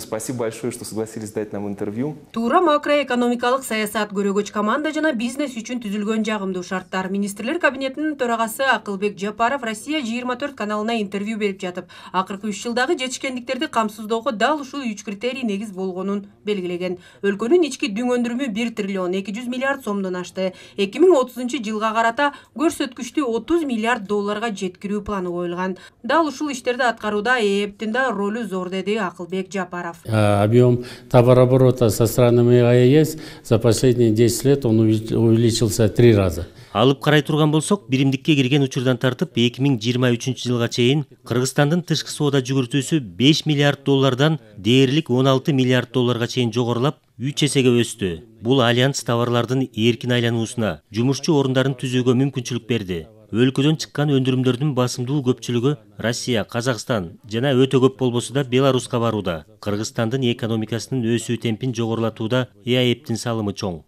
спасибо большое, что согласились дать нам интервью. Тура макроэкономикалық саясат көрөгөч команда жана бизнес үчүн түзүлгөн жагымдуу шарттар. Министрлер кабинетинин төрагасы Акылбек Жапаров Россия 24 каналына интервью берип жатып, акыркы 3 жылдагы жетишкендиктерди камсыздоого дал ушул 3 критерий негиз болгонун белгилеген. Өлкөнүн ички дүң өндүрүмү 1 триллион 200 миллиард сомдон ашты. 2030 жылга карата көрсөткүчтү 30 миллиард долларга жеткирүү планы коюлган. Дал ушул иштерди аткарууда ээптин да ролу зор деди Акылбек Жапаров товаров. Э, объем товарооборота со странами АЭС за последние 10 лет он увеличился три раза. алып карай турган болсок биримдикке кирген учурдан тартып эки миң жыйырма үчүнчү жылга чейин кыргызстандын тышкы соода жүгүртүүсү беш миллиард доллардан дээрлик он алты миллиард долларга чейин жогорулап үч эсеге өстү бул альянс товарлардын эркин айлануусуна жумушчу орундарын түзүүгө мүмкүнчүлүк берди өлкөдөн чыккан өндүрүмдөрдүн басымдуу көпчүлүгү россия казакстан жана өтө көп болбосо да беларуска барууда кыргызстандын экономикасынын өсүү темпин жогорулатууда эаэптин салымы чоң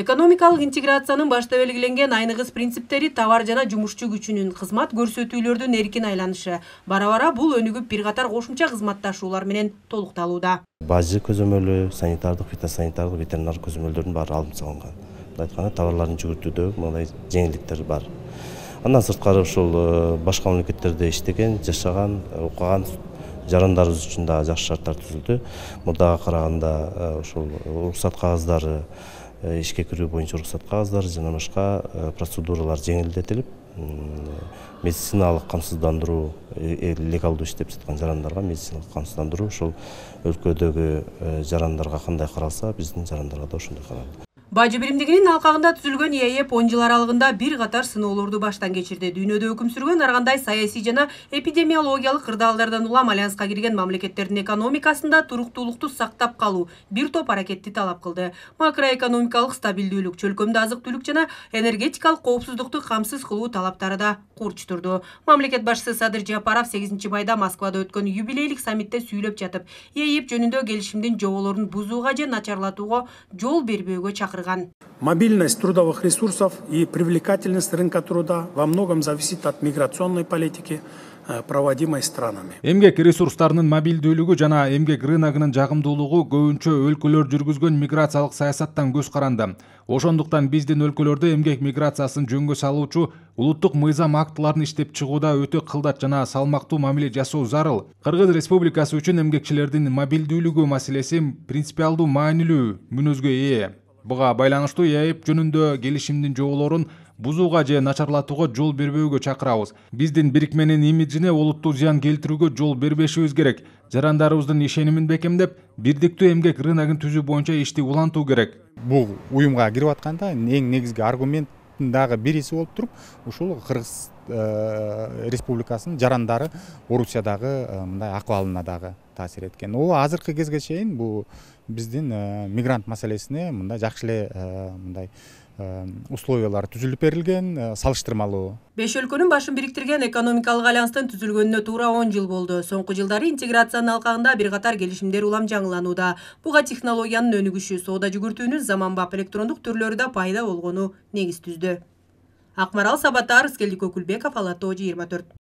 экономикалык интеграциянын башта белгиленген айныгыс принциптери товар жана жумушчу күчүнүн кызмат көрсөтүүлөрдүн эркин айланышы бара бара бул өнүгүп бир катар кошумча кызматташуулар менен толукталууда бажы көзөмөлү санитардык фитосанитардык ветеринар көзөмөлдөрдүн баары алынып салынган мындай айтканда товарларын жүгүртүүдө мындай жеңилдиктер бар андан сырткары ушол э, башка мамлекеттерде иштеген жашаган окуган э, жарандарыбыз үчүн дагы жакшы шарттар түзүлдү мурдагыга караганда ошол э, уруксат кагаздары ишке кирүү боюнча уруксат кагаздары жана башка процедуралар жеңилдетилип медициналык камсыздандыруу легалдуу иштеп жаткан жарандарга медициналык камсыздандыруу ушул өлкөдөгү жарандарга кандай каралса биздин жарандарга да ошондой каралды бажы биримдигинин алкагында түзүлгөн ээп он жыл аралыгында бир катар сыноолорду баштан кечирди дүйнөдө өкүм сүргөн ар кандай саясий жана эпидемиологиялык кырдаалдардан улам альянска кирген мамлекеттердин экономикасында туруктуулукту сактап калуу бир топ аракетти талап кылды макроэкономикалык стабилдүүлүк чөлкөмдө азык түлүк жана энергетикалык коопсуздукту камсыз кылуу талаптары да курч турду мамлекет башчысы садыр жапаров сегизинчи майда москвада өткөн юбилейлик саммитте сүйлөп жатып ээп жөнүндө келишимдин жоболорун бузууга же начарлатууга жол бербөөгө чакырган мобильность трудовых ресурсов и привлекательность рынка труда во многом зависит от миграционной политики э, проводимой странами эмгек ресурстарынын мобилдүүлүгү жана эмгек рыногунун жагымдуулугу көбүнчө өлкөлөр жүргүзгөн миграциялык саясаттан көз каранды ошондуктан биздин өлкөлөрдө эмгек миграциясын жөнгө салуучу улуттук мыйзам актыларын иштеп чыгууда өтө кылдат жана салмактуу мамиле жасоо зарыл кыргыз республикасы үчүн эмгекчилердин мобилдүүлүгү маселеси принципиалдуу маанилүү мүнөзгө ээ буга байланыштуу яйып, жөнүндө келишимдин жоголорун бузууга же начарлатууга жол бербөөгө чакырабыз биздин бирикменин имиджине олуттуу зыян келтирүүгө жол бербешибиз керек жарандарыбыздын ишенимин бекемдеп бирдиктүү эмгек рыногун түзүү боюнча ишти улантуу керек бул уюмга кирип атканда эң негизги аргумент дағы бересі болып тұрып ушул қырғыз э, республикасынын жарандары орусиядағы э, мындай акыбалына дагы таасир эткен ол азыркы кезге чейин бул биздин э, мигрант маселесине мындай жакшы эле мындай условиялар түзүлүп берилген э, салыштырмалуу беш өлкөнүн башын бириктирген экономикалык альянстын түзүлгөнүнө туура он жыл болду соңку жылдары интеграциянын алкагында бир катар келишимдер улам жаңыланууда буга технологиянын өнүгүшү соода жүгүртүүнүн заманбап электрондук түрлөрү да пайда болгону негиз түздү акмарал сабатар рыскелди өкүлбеков ала тоо жыйырма төрт